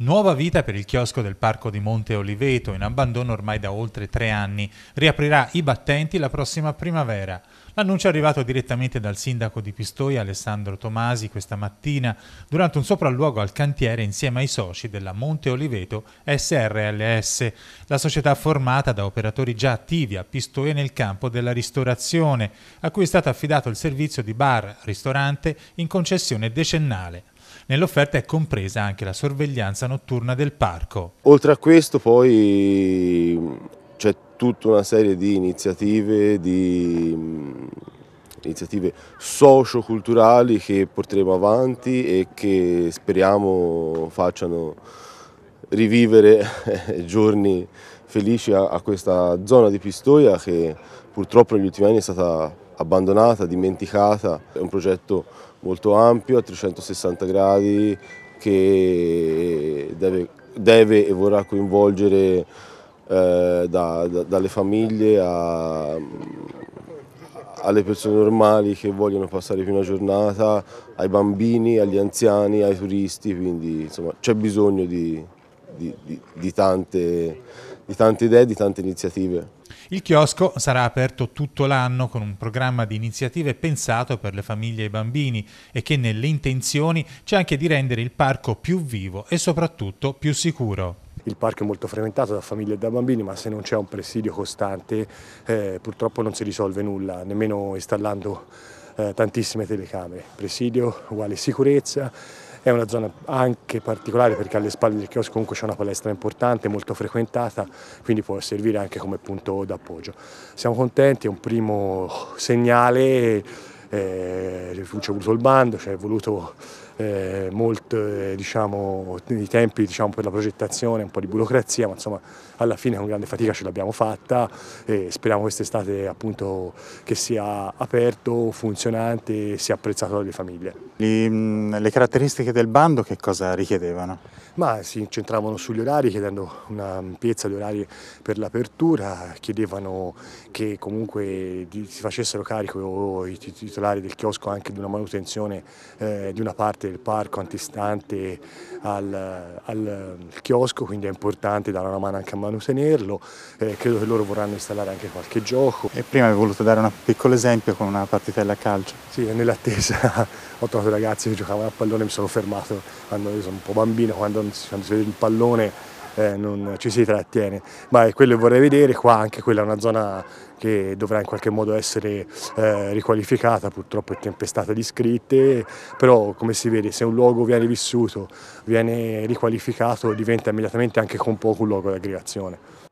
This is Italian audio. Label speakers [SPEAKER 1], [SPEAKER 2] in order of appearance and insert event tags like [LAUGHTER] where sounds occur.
[SPEAKER 1] Nuova vita per il chiosco del parco di Monte Oliveto, in abbandono ormai da oltre tre anni, riaprirà i battenti la prossima primavera. L'annuncio è arrivato direttamente dal sindaco di Pistoia, Alessandro Tomasi, questa mattina, durante un sopralluogo al cantiere insieme ai soci della Monte Oliveto SRLS, la società formata da operatori già attivi a Pistoia nel campo della ristorazione, a cui è stato affidato il servizio di bar-ristorante in concessione decennale. Nell'offerta è compresa anche la sorveglianza notturna del parco.
[SPEAKER 2] Oltre a questo poi c'è tutta una serie di iniziative, di mm, iniziative socioculturali che porteremo avanti e che speriamo facciano rivivere eh, giorni felici a, a, questa zona di Pistoia che purtroppo negli ultimi anni è stata abbandonata, dimenticata. È un progetto molto ampio, a 360 gradi, che deve, deve e vorrà coinvolgere eh, da, da, dalle famiglie a, alle persone normali che vogliono passare più una giornata, ai bambini, agli anziani, ai turisti, quindi insomma c'è bisogno di, di, di, di, tante, di tante idee, di tante iniziative.
[SPEAKER 1] Il chiosco sarà aperto tutto l'anno con un programma di iniziative pensato per le famiglie e i bambini e che nelle intenzioni c'è anche di rendere il parco più vivo e soprattutto più sicuro.
[SPEAKER 3] Il parco è molto frequentato da famiglie e da bambini, ma se non c'è un presidio costante eh, purtroppo non si risolve nulla, nemmeno installando eh, tantissime telecamere. Presidio uguale sicurezza, è una zona anche particolare perché alle spalle del chiosco comunque c'è una palestra importante, molto frequentata, quindi può servire anche come punto d'appoggio. Siamo contenti, è un primo segnale, eh, ci cioè, è voluto il bando, ci è voluto eh, molto, eh, diciamo, i tempi diciamo, per la progettazione, un po' di burocrazia, ma insomma alla fine con grande fatica ce l'abbiamo fatta e speriamo quest'estate appunto che sia aperto, funzionante e sia apprezzato dalle famiglie. Le, mm, le caratteristiche del bando che cosa richiedevano? Ma si incentravano sugli orari chiedendo un'ampiezza di orari per l'apertura, chiedevano che comunque si facessero carico i titolari del chiosco anche di una manutenzione eh, di una parte del parco antistante al, al, chiosco, quindi è importante dare una mano anche a manutenerlo, eh, credo che loro vorranno installare anche qualche gioco. E prima avevo voluto dare un piccolo esempio con una partitella a calcio. Sì, nell'attesa [LAUGHS] ho trovato ragazzi che giocavano a pallone, mi sono fermato quando io sono un po' bambino, quando, quando si vede il pallone eh, non ci si trattiene. Ma è quello che vorrei vedere, qua anche quella è una zona che dovrà in qualche modo essere eh, riqualificata, purtroppo è tempestata di scritte, però come si vede se un luogo viene vissuto, viene riqualificato, diventa immediatamente anche con poco un luogo di aggregazione.